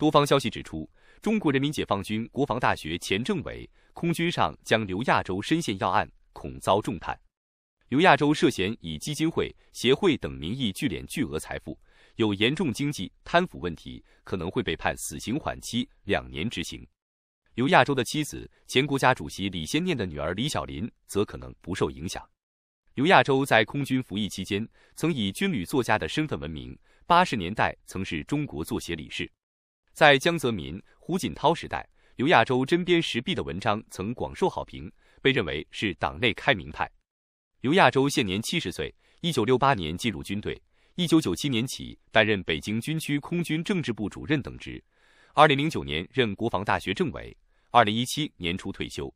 多方消息指出，中国人民解放军国防大学前政委、空军上将刘亚洲深陷要案，恐遭重判。刘亚洲涉嫌以基金会、协会等名义聚敛巨额财富，有严重经济贪腐问题，可能会被判死刑缓期两年执行。刘亚洲的妻子、前国家主席李先念的女儿李小林则可能不受影响。刘亚洲在空军服役期间，曾以军旅作家的身份闻名，八十年代曾是中国作协理事。在江泽民、胡锦涛时代，刘亚洲针砭时弊的文章曾广受好评，被认为是党内开明派。刘亚洲现年七十岁，一九六八年进入军队，一九九七年起担任北京军区空军政治部主任等职，二零零九年任国防大学政委，二零一七年初退休。